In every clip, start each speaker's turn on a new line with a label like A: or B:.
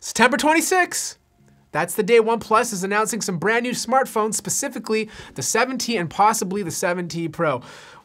A: September 26th. That's the day OnePlus is announcing some brand new smartphones, specifically the 7T and possibly the 7T Pro.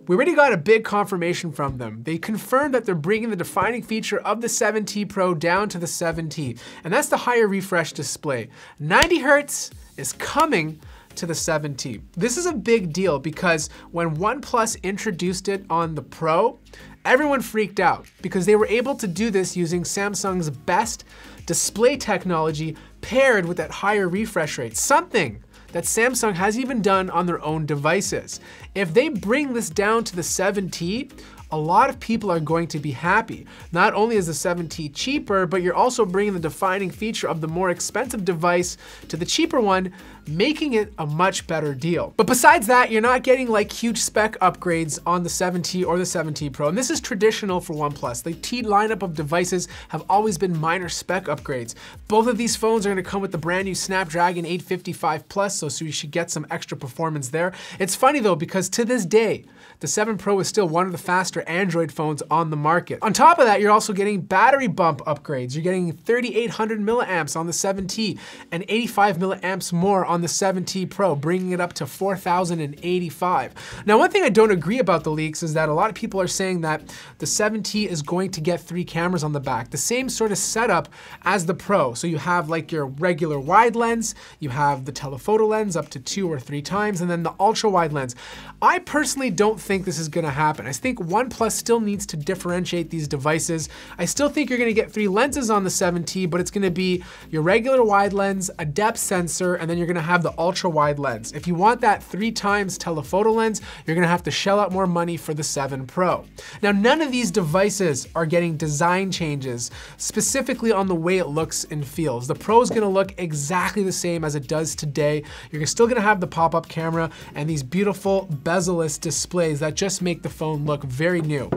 A: We already got a big confirmation from them. They confirmed that they're bringing the defining feature of the 7T Pro down to the 7T, and that's the higher refresh display. 90 hertz is coming to the 7T. This is a big deal because when OnePlus introduced it on the Pro, Everyone freaked out because they were able to do this using Samsung's best display technology paired with that higher refresh rate, something that Samsung has even done on their own devices. If they bring this down to the 7T, a lot of people are going to be happy. Not only is the 7T cheaper, but you're also bringing the defining feature of the more expensive device to the cheaper one, making it a much better deal. But besides that, you're not getting like huge spec upgrades on the 7T or the 7T Pro, and this is traditional for OnePlus. The T lineup of devices have always been minor spec upgrades. Both of these phones are gonna come with the brand new Snapdragon 855 Plus, so, so you should get some extra performance there. It's funny though, because to this day, the 7 Pro is still one of the faster Android phones on the market. On top of that, you're also getting battery bump upgrades. You're getting 3,800 milliamps on the 7T and 85 milliamps more on on the 7T Pro, bringing it up to 4,085. Now, one thing I don't agree about the leaks is that a lot of people are saying that the 7T is going to get three cameras on the back, the same sort of setup as the Pro. So you have like your regular wide lens, you have the telephoto lens up to two or three times, and then the ultra wide lens. I personally don't think this is gonna happen. I think OnePlus still needs to differentiate these devices. I still think you're gonna get three lenses on the 7T, but it's gonna be your regular wide lens, a depth sensor, and then you're gonna have the ultra wide lens. If you want that three times telephoto lens, you're gonna have to shell out more money for the 7 Pro. Now, none of these devices are getting design changes, specifically on the way it looks and feels. The Pro is gonna look exactly the same as it does today. You're still gonna have the pop-up camera and these beautiful bezel-less displays that just make the phone look very new.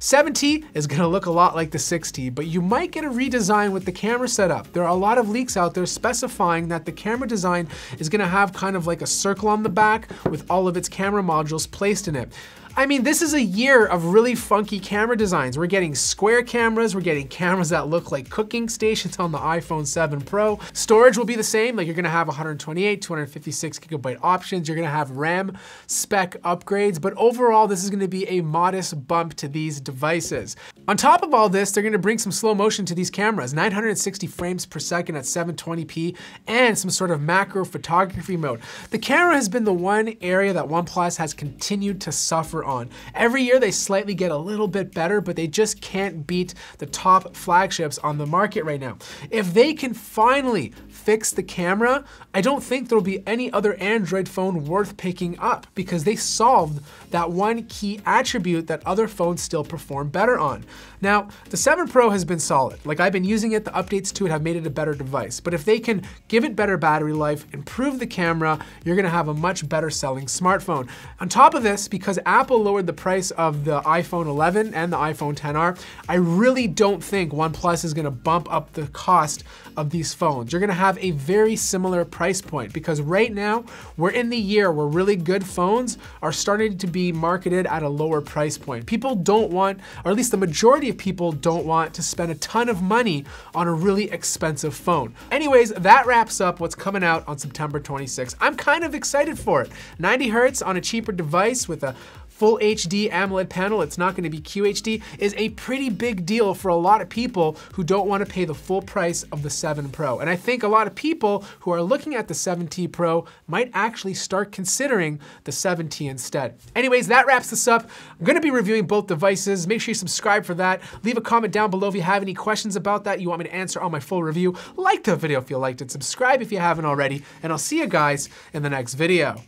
A: 7T is gonna look a lot like the 6T, but you might get a redesign with the camera setup. There are a lot of leaks out there specifying that the camera design is gonna have kind of like a circle on the back with all of its camera modules placed in it. I mean, this is a year of really funky camera designs. We're getting square cameras, we're getting cameras that look like cooking stations on the iPhone 7 Pro. Storage will be the same, like you're gonna have 128, 256 gigabyte options, you're gonna have RAM spec upgrades, but overall this is gonna be a modest bump to these devices. On top of all this, they're gonna bring some slow motion to these cameras, 960 frames per second at 720p, and some sort of macro photography mode. The camera has been the one area that OnePlus has continued to suffer ever on. Every year they slightly get a little bit better, but they just can't beat the top flagships on the market right now. If they can finally fix the camera, I don't think there'll be any other Android phone worth picking up because they solved that one key attribute that other phones still perform better on. Now, the 7 Pro has been solid. Like I've been using it, the updates to it have made it a better device. But if they can give it better battery life, improve the camera, you're gonna have a much better selling smartphone. On top of this, because Apple Apple lowered the price of the iPhone 11 and the iPhone 10R, I really don't think OnePlus is gonna bump up the cost of these phones. You're gonna have a very similar price point because right now we're in the year where really good phones are starting to be marketed at a lower price point. People don't want, or at least the majority of people don't want to spend a ton of money on a really expensive phone. Anyways, that wraps up what's coming out on September 26th. I'm kind of excited for it. 90 hertz on a cheaper device with a full HD AMOLED panel, it's not gonna be QHD, is a pretty big deal for a lot of people who don't wanna pay the full price of the 7 Pro. And I think a lot of people who are looking at the 7T Pro might actually start considering the 7T instead. Anyways, that wraps this up. I'm gonna be reviewing both devices. Make sure you subscribe for that. Leave a comment down below if you have any questions about that you want me to answer on my full review. Like the video if you liked it, subscribe if you haven't already, and I'll see you guys in the next video.